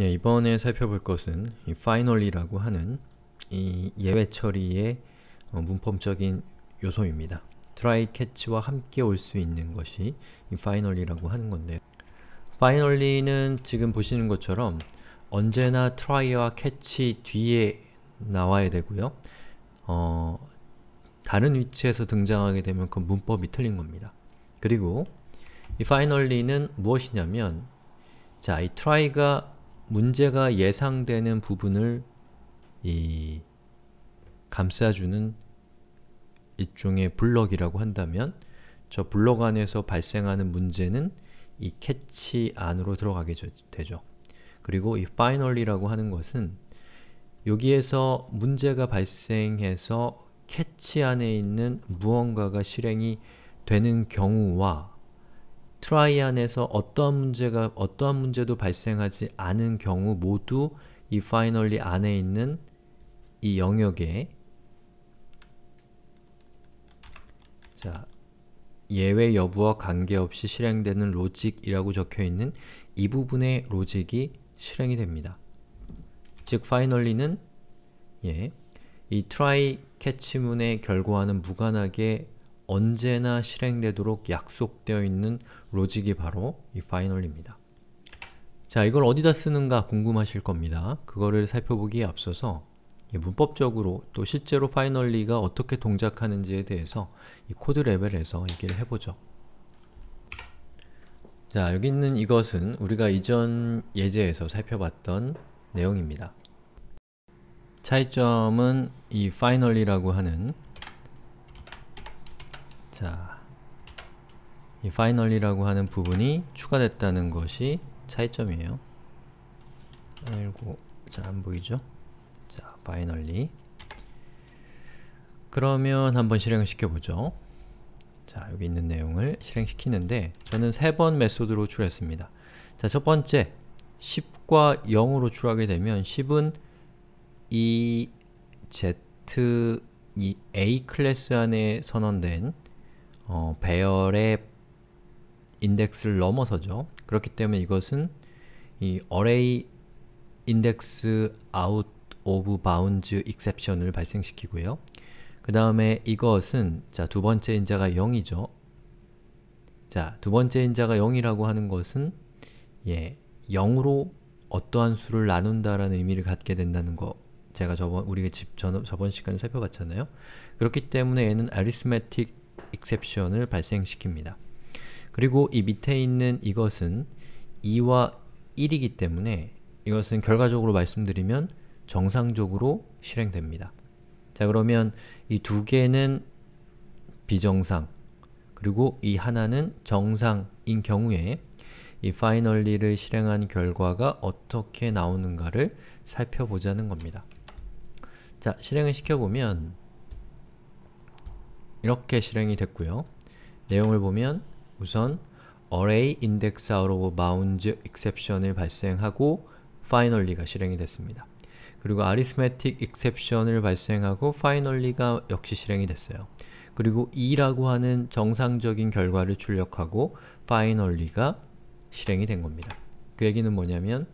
예, 이번에 살펴볼 것은 이 finally라고 하는 이 예외 처리의 어, 문법적인 요소입니다. try catch와 함께 올 수 있는 것이 이 finally라고 하는 건데 finally는 지금 보시는 것처럼 언제나 try와 catch 뒤에 나와야 되고요. 어, 다른 위치에서 등장하게 되면 그 문법이 틀린 겁니다. 그리고 이 finally는 무엇이냐면 자, 이 try가 문제가 예상되는 부분을 이 감싸주는 일종의 블럭이라고 한다면 저 블럭 안에서 발생하는 문제는 이 캐치 안으로 들어가게 되죠. 그리고 이 finally라고 하는 것은 여기에서 문제가 발생해서 캐치 안에 있는 무언가가 실행이 되는 경우와 트라이 안에서 어떠한 문제가 어떠한 문제도 발생하지 않은 경우 모두 이 finally 안에 있는 이 영역에 자 예외 여부와 관계없이 실행되는 로직이라고 적혀있는 이 부분의 로직이 실행이 됩니다. 즉 finally는 예, 이 try catch문의 결과와는 무관하게 언제나 실행되도록 약속되어 있는 로직이 바로 이 final입니다. 자, 이걸 어디다 쓰는가 궁금하실 겁니다. 그거를 살펴보기에 앞서서 문법적으로 또 실제로 finally가 어떻게 동작하는지에 대해서 이 코드 레벨에서 얘기를 해보죠. 자, 여기 있는 이것은 우리가 이전 예제에서 살펴봤던 내용입니다. 차이점은 이 finally라고 하는 자, 이 finally라고 하는 부분이 추가됐다는 것이 차이점이에요. 아고잘 안 보이죠? 자, finally. 그러면 한번 실행을 시켜보죠. 자, 여기 있는 내용을 실행시키는데 저는 세 번 메소드로 추가했습니다. 자, 첫 번째 10과 0으로 추가하게 되면 10은 이 Z, 이 A 클래스 안에 선언된 어, 배열의 인덱스를 넘어서죠. 그렇기 때문에 이것은 이 array index out of bounds exception을 발생시키고요. 그 다음에 이것은 자, 두 번째 인자가 0이죠. 자, 두 번째 인자가 0이라고 하는 것은 예, 0으로 어떠한 수를 나눈다라는 의미를 갖게 된다는 거 제가 저번, 우리가 집, 저, 번 시간에 살펴봤잖아요. 그렇기 때문에 얘는 arithmetic exception을 발생시킵니다. 그리고 이 밑에 있는 이것은 2와 1이기 때문에 이것은 결과적으로 말씀드리면 정상적으로 실행됩니다. 자 그러면 이 두 개는 비정상 그리고 이 하나는 정상인 경우에 이 finally를 실행한 결과가 어떻게 나오는가를 살펴보자는 겁니다. 자, 실행을 시켜보면 이렇게 실행이 됐고요. 내용을 보면 우선 array index out하고 bounds exception을 발생하고 finally가 실행이 됐습니다. 그리고 arithmetic exception을 발생하고 finally가 역시 실행이 됐어요. 그리고 2라고 하는 정상적인 결과를 출력하고 finally가 실행이 된 겁니다. 그 얘기는 뭐냐면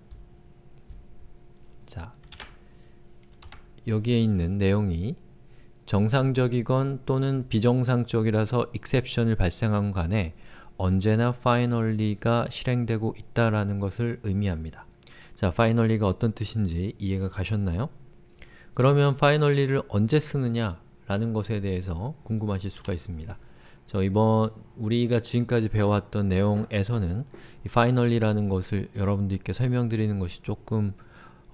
자 여기에 있는 내용이 정상적이건 또는 비정상적이라서 exception을 발생한 간에 언제나 finally가 실행되고 있다라는 것을 의미합니다. 자, finally가 어떤 뜻인지 이해가 가셨나요? 그러면 finally를 언제 쓰느냐 라는 것에 대해서 궁금하실 수가 있습니다. 저 이번 우리가 지금까지 배워왔던 내용에서는 이 finally라는 것을 여러분들께 설명드리는 것이 조금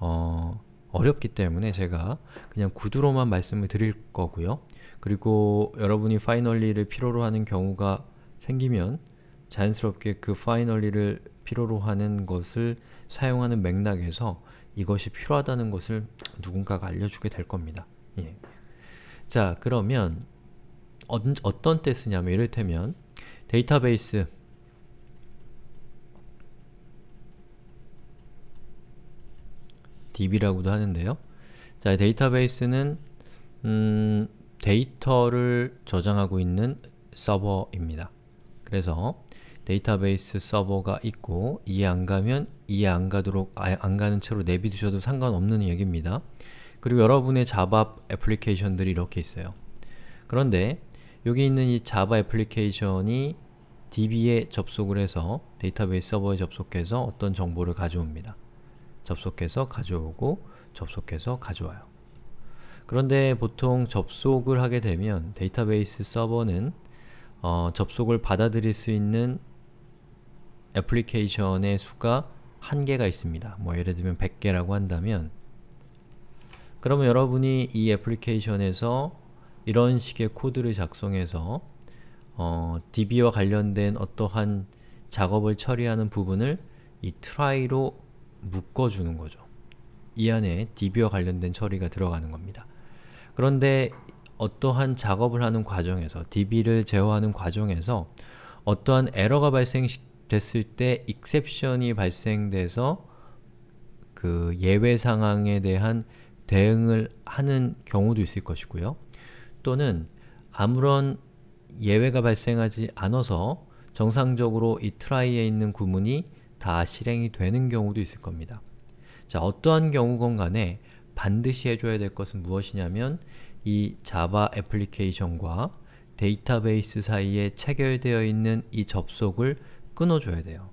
어, 어렵기 때문에 제가 그냥 구두로만 말씀을 드릴 거고요. 그리고 여러분이 파이널리를 필요로 하는 경우가 생기면 자연스럽게 그 파이널리를 필요로 하는 것을 사용하는 맥락에서 이것이 필요하다는 것을 누군가가 알려주게 될 겁니다. 예. 자, 그러면 어, 떤때 쓰냐면 이를테면 데이터베이스 DB라고도 하는데요. 자, 데이터베이스는 음, 데이터를 저장하고 있는 서버입니다. 그래서 데이터베이스 서버가 있고 이해 안 가면 이해 안 가도록 아, 안 가는 채로 내비두셔도 상관없는 얘기입니다. 그리고 여러분의 자바 애플리케이션들이 이렇게 있어요. 그런데 여기 있는 이 자바 애플리케이션이 DB에 접속을 해서 데이터베이스 서버에 접속해서 어떤 정보를 가져옵니다. 접속해서 가져오고 접속해서 가져와요. 그런데 보통 접속을 하게 되면 데이터베이스 서버는 어, 접속을 받아들일 수 있는 애플리케이션의 수가 한개가 있습니다. 뭐 예를 들면 100개라고 한다면 그러면 여러분이 이 애플리케이션에서 이런 식의 코드를 작성해서 어, db와 관련된 어떠한 작업을 처리하는 부분을 이 try로 묶어주는 거죠. 이 안에 DB와 관련된 처리가 들어가는 겁니다. 그런데 어떠한 작업을 하는 과정에서 DB를 제어하는 과정에서 어떠한 에러가 발생됐을 때 익셉션이 발생돼서 그 예외 상황에 대한 대응을 하는 경우도 있을 것이고요. 또는 아무런 예외가 발생하지 않아서 정상적으로 이 트라이에 있는 구문이 다 실행이 되는 경우도 있을 겁니다. 자, 어떠한 경우건 간에 반드시 해줘야 될 것은 무엇이냐면 이 자바 애플리케이션과 데이터베이스 사이에 체결되어 있는 이 접속을 끊어줘야 돼요.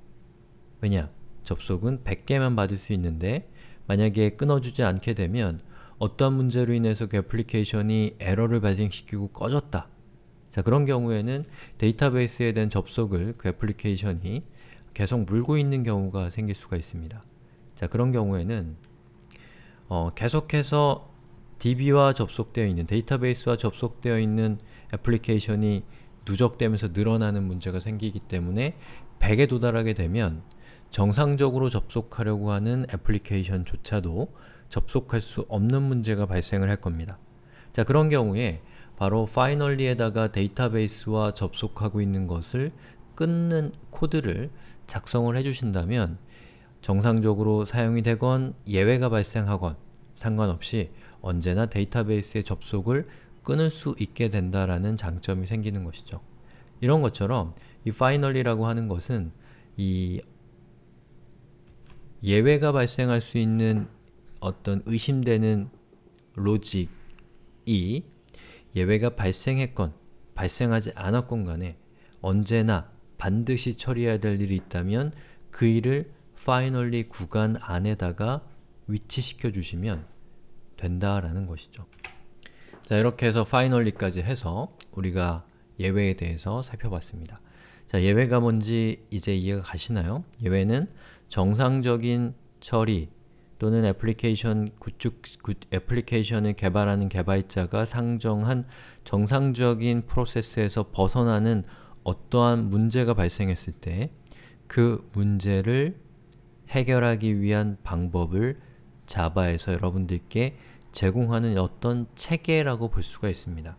왜냐? 접속은 100개만 받을 수 있는데 만약에 끊어주지 않게 되면 어떠한 문제로 인해서 그 애플리케이션이 에러를 발생시키고 꺼졌다. 자 그런 경우에는 데이터베이스에 대한 접속을 그 애플리케이션이 계속 물고 있는 경우가 생길 수가 있습니다. 자 그런 경우에는 어, 계속해서 DB와 접속되어 있는 데이터베이스와 접속되어 있는 애플리케이션이 누적되면서 늘어나는 문제가 생기기 때문에 100에 도달하게 되면 정상적으로 접속하려고 하는 애플리케이션조차도 접속할 수 없는 문제가 발생을 할 겁니다. 자 그런 경우에 바로 f i n a 에다가 데이터베이스와 접속하고 있는 것을 끊는 코드를 작성을 해주신다면 정상적으로 사용이 되건 예외가 발생하건 상관없이 언제나 데이터베이스에 접속을 끊을 수 있게 된다라는 장점이 생기는 것이죠. 이런 것처럼 이 finally라고 하는 것은 이 예외가 발생할 수 있는 어떤 의심되는 로직이 예외가 발생했건 발생하지 않았건 간에 언제나 반드시 처리해야 될 일이 있다면 그 일을 finally 구간 안에다가 위치시켜 주시면 된다라는 것이죠. 자 이렇게 해서 finally까지 해서 우리가 예외에 대해서 살펴봤습니다. 자 예외가 뭔지 이제 이해가 가시나요? 예외는 정상적인 처리 또는 애플리케이션 구축 구, 애플리케이션을 개발하는 개발자가 상정한 정상적인 프로세스에서 벗어나는 어떠한 문제가 발생했을 때 그 문제를 해결하기 위한 방법을 자바에서 여러분들께 제공하는 어떤 체계라고 볼 수가 있습니다.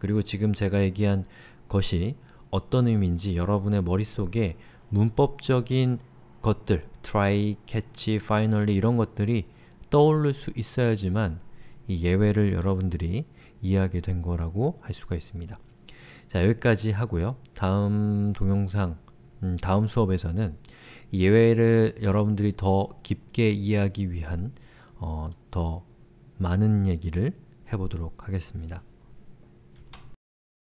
그리고 지금 제가 얘기한 것이 어떤 의미인지 여러분의 머릿속에 문법적인 것들, try, catch, finally 이런 것들이 떠오를 수 있어야지만 이 예외를 여러분들이 이해하게 된 거라고 할 수가 있습니다. 자 여기까지 하고요. 다음 동영상, 음, 다음 수업에서는 예외를 여러분들이 더 깊게 이해하기 위한 어, 더 많은 얘기를 해보도록 하겠습니다.